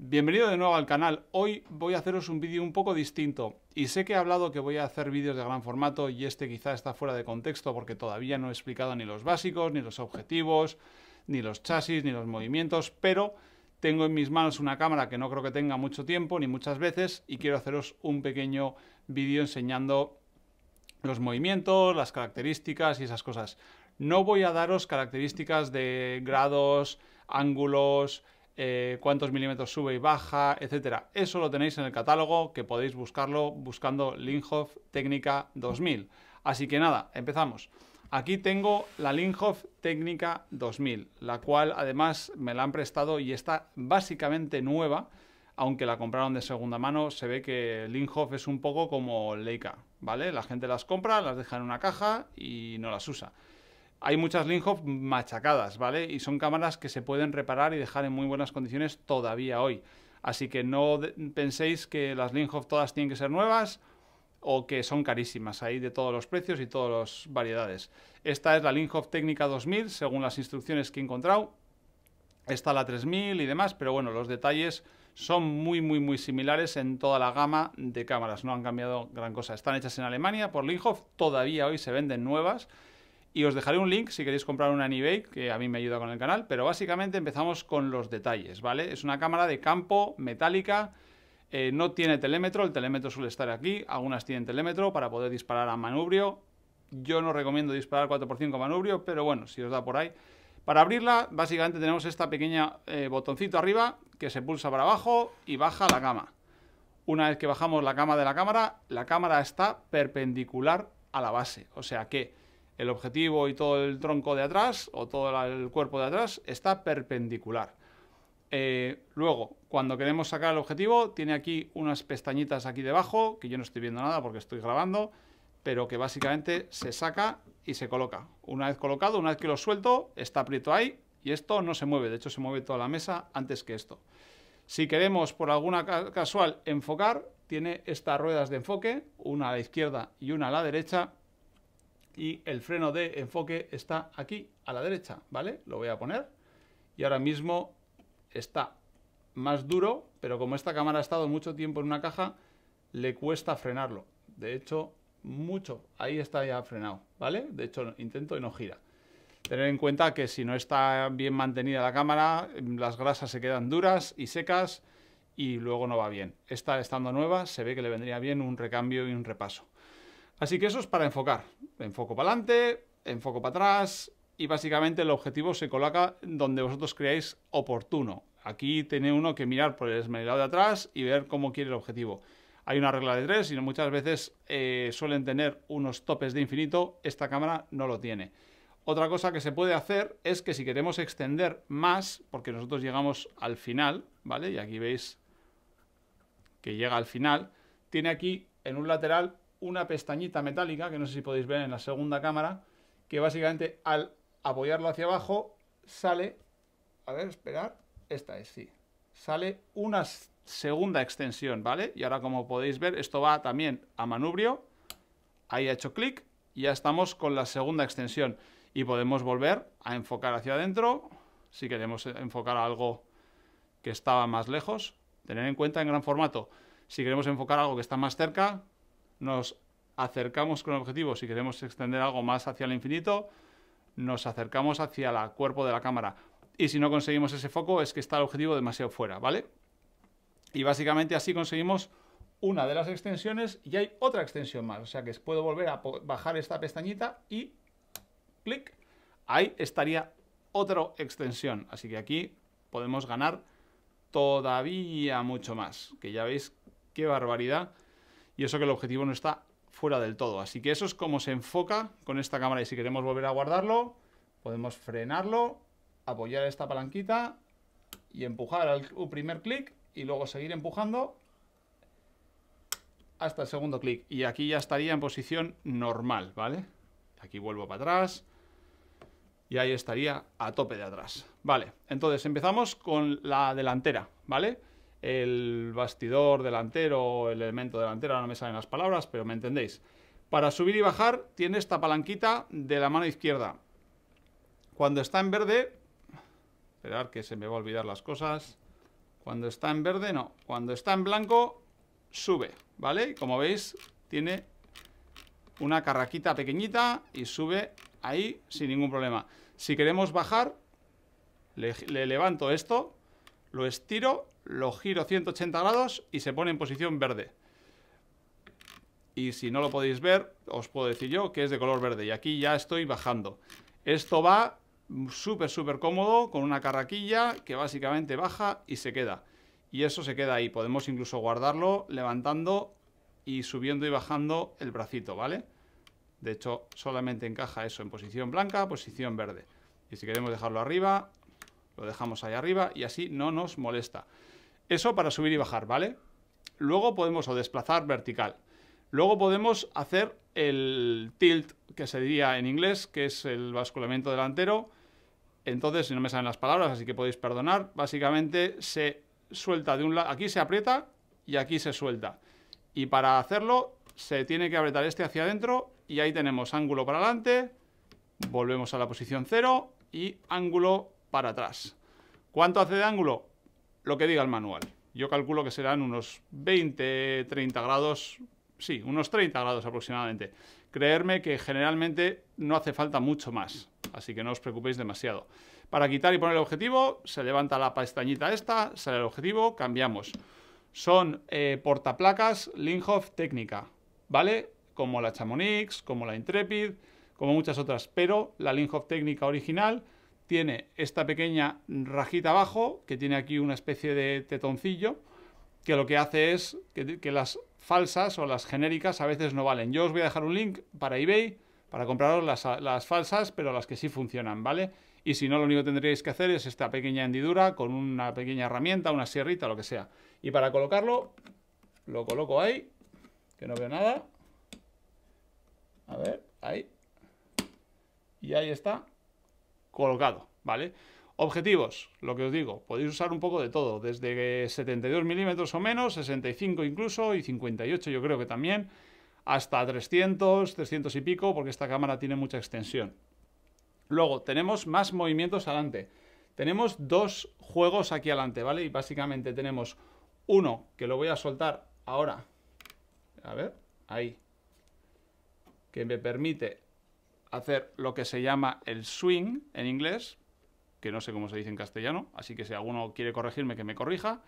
Bienvenido de nuevo al canal, hoy voy a haceros un vídeo un poco distinto y sé que he hablado que voy a hacer vídeos de gran formato y este quizá está fuera de contexto porque todavía no he explicado ni los básicos, ni los objetivos, ni los chasis, ni los movimientos, pero tengo en mis manos una cámara que no creo que tenga mucho tiempo ni muchas veces y quiero haceros un pequeño vídeo enseñando los movimientos, las características y esas cosas. No voy a daros características de grados, ángulos, eh, cuántos milímetros sube y baja, etcétera. Eso lo tenéis en el catálogo que podéis buscarlo buscando Linhof Técnica 2000. Así que nada, empezamos. Aquí tengo la Linhof Técnica 2000, la cual además me la han prestado y está básicamente nueva, aunque la compraron de segunda mano. Se ve que Linhof es un poco como Leica, ¿vale? La gente las compra, las deja en una caja y no las usa hay muchas Linhof machacadas, ¿vale? Y son cámaras que se pueden reparar y dejar en muy buenas condiciones todavía hoy. Así que no penséis que las Linhof todas tienen que ser nuevas o que son carísimas. ahí de todos los precios y todas las variedades. Esta es la Linhof Técnica 2000, según las instrucciones que he encontrado. Está la 3000 y demás, pero bueno, los detalles son muy, muy, muy similares en toda la gama de cámaras. No han cambiado gran cosa. Están hechas en Alemania por Linhof, todavía hoy se venden nuevas y os dejaré un link si queréis comprar una en eBay, que a mí me ayuda con el canal, pero básicamente empezamos con los detalles, ¿vale? Es una cámara de campo metálica, eh, no tiene telémetro, el telémetro suele estar aquí, algunas tienen telémetro para poder disparar a manubrio. Yo no recomiendo disparar 4x5 a manubrio, pero bueno, si os da por ahí. Para abrirla, básicamente tenemos esta pequeña eh, botoncito arriba que se pulsa para abajo y baja la cama. Una vez que bajamos la cama de la cámara, la cámara está perpendicular a la base, o sea que el objetivo y todo el tronco de atrás o todo el cuerpo de atrás está perpendicular. Eh, luego, cuando queremos sacar el objetivo, tiene aquí unas pestañitas aquí debajo, que yo no estoy viendo nada porque estoy grabando, pero que básicamente se saca y se coloca. Una vez colocado, una vez que lo suelto, está aprieto ahí y esto no se mueve. De hecho, se mueve toda la mesa antes que esto. Si queremos, por alguna casual, enfocar, tiene estas ruedas de enfoque, una a la izquierda y una a la derecha, y el freno de enfoque está aquí a la derecha, ¿vale? Lo voy a poner y ahora mismo está más duro, pero como esta cámara ha estado mucho tiempo en una caja, le cuesta frenarlo. De hecho, mucho. Ahí está ya frenado, ¿vale? De hecho, intento y no gira. Tener en cuenta que si no está bien mantenida la cámara, las grasas se quedan duras y secas y luego no va bien. Esta, estando nueva, se ve que le vendría bien un recambio y un repaso. Así que eso es para enfocar. Enfoco para adelante, enfoco para atrás y básicamente el objetivo se coloca donde vosotros creáis oportuno. Aquí tiene uno que mirar por el esmerilado de atrás y ver cómo quiere el objetivo. Hay una regla de tres y muchas veces eh, suelen tener unos topes de infinito. Esta cámara no lo tiene. Otra cosa que se puede hacer es que si queremos extender más, porque nosotros llegamos al final, ¿vale? Y aquí veis que llega al final, tiene aquí en un lateral una pestañita metálica, que no sé si podéis ver en la segunda cámara, que básicamente al apoyarlo hacia abajo sale, a ver, esperar, esta es, sí, sale una segunda extensión, ¿vale? Y ahora como podéis ver, esto va también a manubrio, ahí ha hecho clic, y ya estamos con la segunda extensión. Y podemos volver a enfocar hacia adentro, si queremos enfocar algo que estaba más lejos, tener en cuenta en gran formato. Si queremos enfocar algo que está más cerca, nos acercamos con el objetivo, si queremos extender algo más hacia el infinito, nos acercamos hacia el cuerpo de la cámara. Y si no conseguimos ese foco, es que está el objetivo demasiado fuera, ¿vale? Y básicamente así conseguimos una de las extensiones y hay otra extensión más. O sea que puedo volver a bajar esta pestañita y clic. Ahí estaría otra extensión. Así que aquí podemos ganar todavía mucho más. Que ya veis qué barbaridad y eso que el objetivo no está fuera del todo. Así que eso es como se enfoca con esta cámara y si queremos volver a guardarlo, podemos frenarlo, apoyar esta palanquita y empujar al primer clic y luego seguir empujando hasta el segundo clic. Y aquí ya estaría en posición normal, ¿vale? Aquí vuelvo para atrás y ahí estaría a tope de atrás. Vale, entonces empezamos con la delantera, ¿vale? el bastidor delantero, el elemento delantero, ahora no me salen las palabras, pero me entendéis. Para subir y bajar tiene esta palanquita de la mano izquierda. Cuando está en verde, esperar que se me va a olvidar las cosas. Cuando está en verde, no. Cuando está en blanco, sube, ¿vale? Como veis, tiene una carraquita pequeñita y sube ahí sin ningún problema. Si queremos bajar, le levanto esto, lo estiro lo giro 180 grados y se pone en posición verde. Y si no lo podéis ver, os puedo decir yo que es de color verde. Y aquí ya estoy bajando. Esto va súper, súper cómodo con una carraquilla que básicamente baja y se queda. Y eso se queda ahí. Podemos incluso guardarlo levantando y subiendo y bajando el bracito, ¿vale? De hecho, solamente encaja eso en posición blanca, posición verde. Y si queremos dejarlo arriba, lo dejamos ahí arriba y así no nos molesta. Eso para subir y bajar, ¿vale? Luego podemos o desplazar vertical. Luego podemos hacer el tilt, que se diría en inglés, que es el basculamiento delantero. Entonces, si no me salen las palabras, así que podéis perdonar. Básicamente se suelta de un lado, aquí se aprieta y aquí se suelta. Y para hacerlo se tiene que apretar este hacia adentro y ahí tenemos ángulo para adelante, volvemos a la posición 0 y ángulo para atrás. ¿Cuánto hace de ángulo? lo que diga el manual. Yo calculo que serán unos 20, 30 grados, sí, unos 30 grados aproximadamente. Creerme que generalmente no hace falta mucho más, así que no os preocupéis demasiado. Para quitar y poner el objetivo, se levanta la pestañita esta, sale el objetivo, cambiamos. Son eh, portaplacas Linhof técnica, ¿vale? Como la Chamonix, como la Intrepid, como muchas otras, pero la Linhof técnica original tiene esta pequeña rajita abajo, que tiene aquí una especie de tetoncillo, que lo que hace es que, las falsas o las genéricas a veces no valen. Yo os voy a dejar un link para eBay para compraros las, las falsas, pero las que sí funcionan, ¿vale? Y si no, lo único que tendríais que hacer es esta pequeña hendidura con una pequeña herramienta, una sierrita, lo que sea. Y para colocarlo, lo coloco ahí, que no veo nada. A ver, ahí. Y ahí está colocado, ¿vale? Objetivos, lo que os digo, podéis usar un poco de todo, desde 72 milímetros o menos, 65 incluso y 58 yo creo que también, hasta 300, 300 y pico, porque esta cámara tiene mucha extensión. Luego, tenemos más movimientos adelante. Tenemos dos juegos aquí adelante, ¿vale? Y básicamente tenemos uno, que lo voy a soltar ahora. A ver, ahí. Que me permite hacer lo que se llama el swing en inglés, que no sé cómo se dice en castellano, así que si alguno quiere corregirme, que me corrija.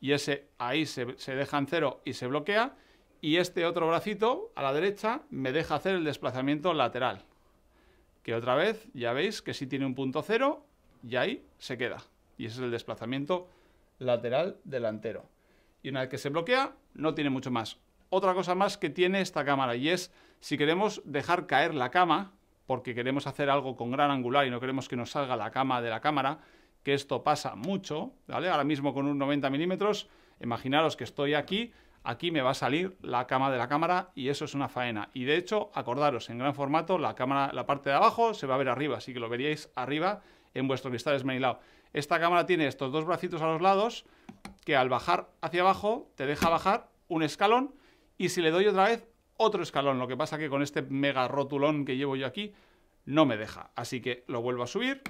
Y ese ahí se, deja en cero y se bloquea. Y este otro bracito a la derecha me deja hacer el desplazamiento lateral, que otra vez ya veis que sí tiene un punto cero y ahí se queda. Y ese es el desplazamiento lateral delantero. Y una vez que se bloquea, no tiene mucho más. Otra cosa más que tiene esta cámara y es si queremos dejar caer la cama, porque queremos hacer algo con gran angular y no queremos que nos salga la cama de la cámara, que esto pasa mucho, ¿vale? Ahora mismo con un 90 milímetros, imaginaros que estoy aquí, aquí me va a salir la cama de la cámara y eso es una faena. Y de hecho, acordaros, en gran formato, la cámara, la parte de abajo se va a ver arriba, así que lo veríais arriba en vuestro cristal esmerilado. Esta cámara tiene estos dos bracitos a los lados que al bajar hacia abajo te deja bajar un escalón y si le doy otra vez otro escalón. Lo que pasa que con este mega rotulón que llevo yo aquí, no me deja. Así que lo vuelvo a subir,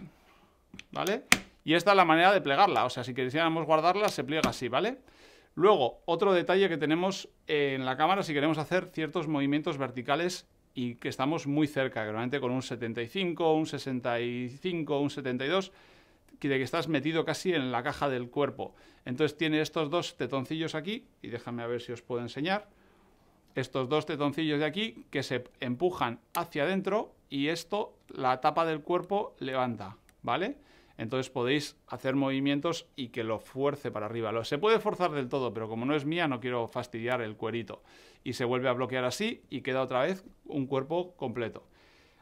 ¿vale? Y esta es la manera de plegarla. O sea, si quisiéramos guardarla, se pliega así, ¿vale? Luego, otro detalle que tenemos en la cámara, si queremos hacer ciertos movimientos verticales y que estamos muy cerca, realmente con un 75, un 65, un 72, de que estás metido casi en la caja del cuerpo. Entonces tiene estos dos tetoncillos aquí, y déjame a ver si os puedo enseñar estos dos tetoncillos de aquí que se empujan hacia adentro y esto, la tapa del cuerpo levanta, ¿vale? Entonces podéis hacer movimientos y que lo fuerce para arriba. Lo, se puede forzar del todo, pero como no es mía, no quiero fastidiar el cuerito. Y se vuelve a bloquear así y queda otra vez un cuerpo completo.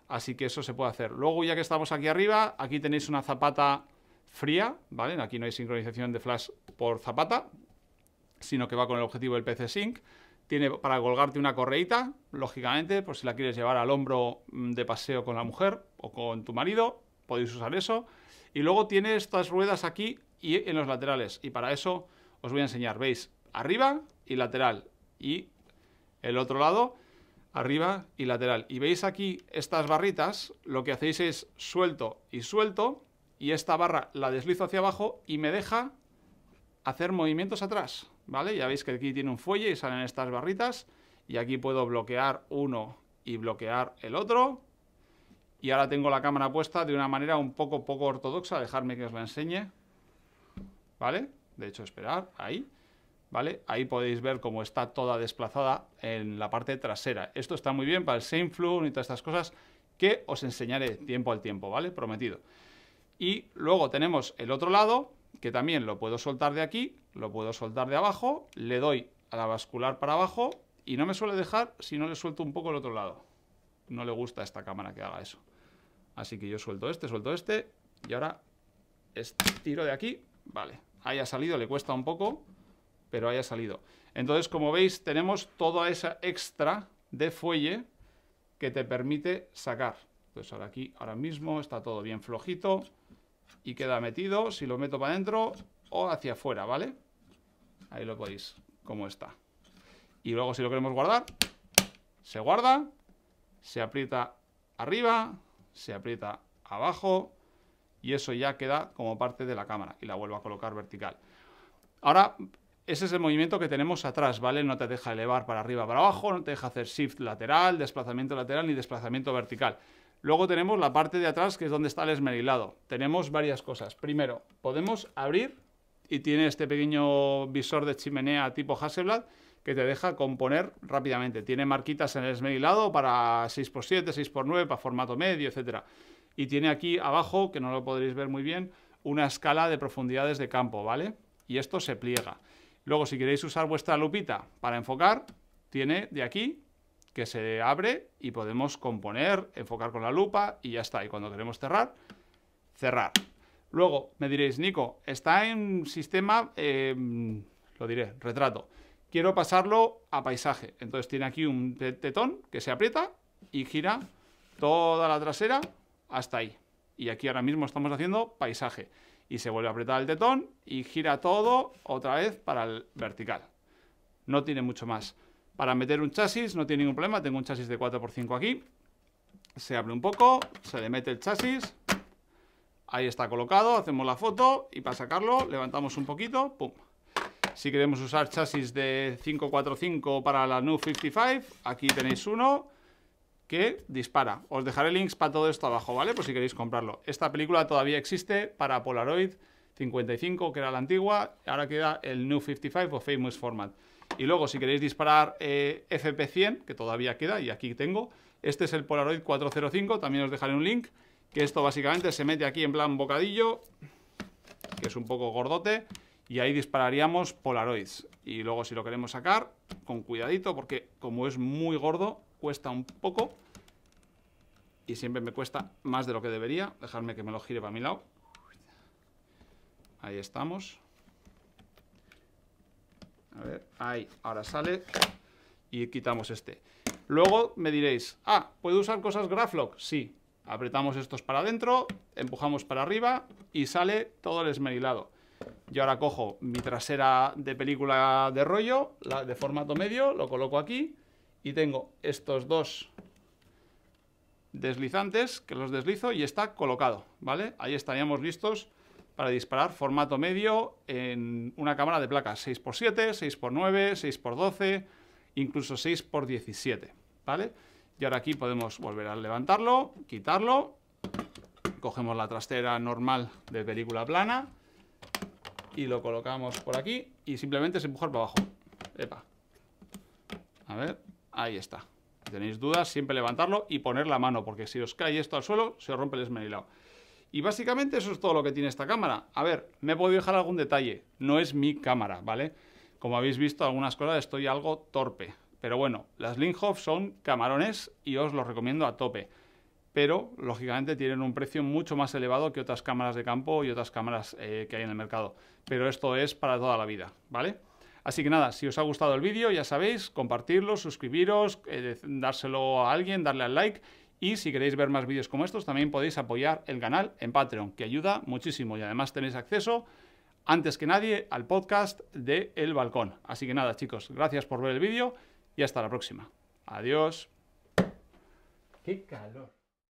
Así que eso se puede hacer. Luego, ya que estamos aquí arriba, aquí tenéis una zapata fría, ¿vale? Aquí no hay sincronización de flash por zapata, sino que va con el objetivo del PC Sync tiene para colgarte una correita, lógicamente, por pues si la quieres llevar al hombro mm, de paseo con la mujer o con tu marido, podéis usar eso. Y luego tiene estas ruedas aquí y en los laterales. Y para eso os voy a enseñar, veis, arriba y lateral. Y el otro lado, arriba y lateral. Y veis aquí estas barritas, lo que hacéis es suelto y suelto. Y esta barra la deslizo hacia abajo y me deja hacer movimientos atrás. ¿vale? Ya veis que aquí tiene un fuelle y salen estas barritas y aquí puedo bloquear uno y bloquear el otro. Y ahora tengo la cámara puesta de una manera un poco poco ortodoxa, dejarme que os la enseñe. ¿Vale? De hecho, esperar, ahí. ¿Vale? Ahí podéis ver cómo está toda desplazada en la parte trasera. Esto está muy bien para el same flow y todas estas cosas que os enseñaré tiempo al tiempo, ¿vale? Prometido. Y luego tenemos el otro lado, que también lo puedo soltar de aquí lo puedo soltar de abajo, le doy a la bascular para abajo y no me suele dejar si no le suelto un poco el otro lado. No le gusta a esta cámara que haga eso. Así que yo suelto este, suelto este y ahora este tiro de aquí. Vale, haya salido, le cuesta un poco, pero haya salido. Entonces, como veis, tenemos toda esa extra de fuelle que te permite sacar. Entonces ahora aquí, ahora mismo, está todo bien flojito y queda metido. Si lo meto para adentro o hacia afuera, ¿vale? Ahí lo podéis, como está. Y luego si lo queremos guardar, se guarda, se aprieta arriba, se aprieta abajo y eso ya queda como parte de la cámara y la vuelvo a colocar vertical. Ahora, ese es el movimiento que tenemos atrás, ¿vale? No te deja elevar para arriba, para abajo, no te deja hacer shift lateral, desplazamiento lateral ni desplazamiento vertical. Luego tenemos la parte de atrás, que es donde está el esmerilado. Tenemos varias cosas. Primero, podemos abrir y tiene este pequeño visor de chimenea tipo Hasselblad que te deja componer rápidamente. Tiene marquitas en el esmerilado para 6x7, 6x9, para formato medio, etc. Y tiene aquí abajo, que no lo podréis ver muy bien, una escala de profundidades de campo, ¿vale? Y esto se pliega. Luego, si queréis usar vuestra lupita para enfocar, tiene de aquí que se abre y podemos componer, enfocar con la lupa y ya está. Y cuando queremos cerrar, cerrar. Luego me diréis, Nico, está en sistema, em, lo diré, retrato. Quiero pasarlo a paisaje. Entonces tiene aquí un tetón que se aprieta y gira toda la trasera hasta ahí. Y aquí ahora mismo estamos haciendo paisaje. Y se vuelve a apretar el tetón y gira todo otra vez para el vertical. No tiene mucho más. Para meter un chasis no tiene ningún problema. Tengo un chasis de 4x5 aquí. Se abre un poco, se le mete el chasis Ahí está colocado, hacemos la foto y para sacarlo levantamos un poquito, pum. Si queremos usar chasis de 545 para la NU 55, aquí tenéis uno que dispara. Os dejaré links para todo esto abajo, ¿vale? Por si queréis comprarlo. Esta película todavía existe para Polaroid 55, que era la antigua, ahora queda el New 55 o Famous Format. Y luego, si queréis disparar eh, FP100, que todavía queda, y aquí tengo, este es el Polaroid 405, también os dejaré un link que esto básicamente se mete aquí en plan bocadillo, que es un poco gordote, y ahí dispararíamos polaroids. Y luego si lo queremos sacar, con cuidadito, porque como es muy gordo, cuesta un poco, y siempre me cuesta más de lo que debería, Dejadme que me lo gire para mi lado. Ahí estamos. A ver, ahí, ahora sale y quitamos este. Luego me diréis, ah, ¿puedo usar cosas Graflock? Sí, Apretamos estos para adentro, empujamos para arriba y sale todo el esmerilado. Yo ahora cojo mi trasera de película de rollo, la de formato medio, lo coloco aquí y tengo estos dos deslizantes que los deslizo y está colocado, ¿vale? Ahí estaríamos listos para disparar formato medio en una cámara de placas 6x7, 6x9, 6x12, incluso 6x17, ¿vale? Y ahora aquí podemos volver a levantarlo, quitarlo. Cogemos la trastera normal de película plana y lo colocamos por aquí y simplemente es empujar para abajo. Epa. A ver, ahí está. Si tenéis dudas, siempre levantarlo y poner la mano, porque si os cae esto al suelo, se os rompe el esmerilado. Y básicamente eso es todo lo que tiene esta cámara. A ver, me he podido dejar algún detalle. No es mi cámara, ¿vale? Como habéis visto, algunas cosas estoy algo torpe. Pero bueno, las Lindhoff son camarones y os los recomiendo a tope. Pero, lógicamente, tienen un precio mucho más elevado que otras cámaras de campo y otras cámaras eh, que hay en el mercado. Pero esto es para toda la vida, ¿vale? Así que nada, si os ha gustado el vídeo, ya sabéis, compartirlo, suscribiros, eh, dárselo a alguien, darle al like. Y si queréis ver más vídeos como estos, también podéis apoyar el canal en Patreon, que ayuda muchísimo. Y además tenéis acceso, antes que nadie, al podcast de El Balcón. Así que nada, chicos, gracias por ver el vídeo y hasta la próxima. Adiós. ¡Qué calor!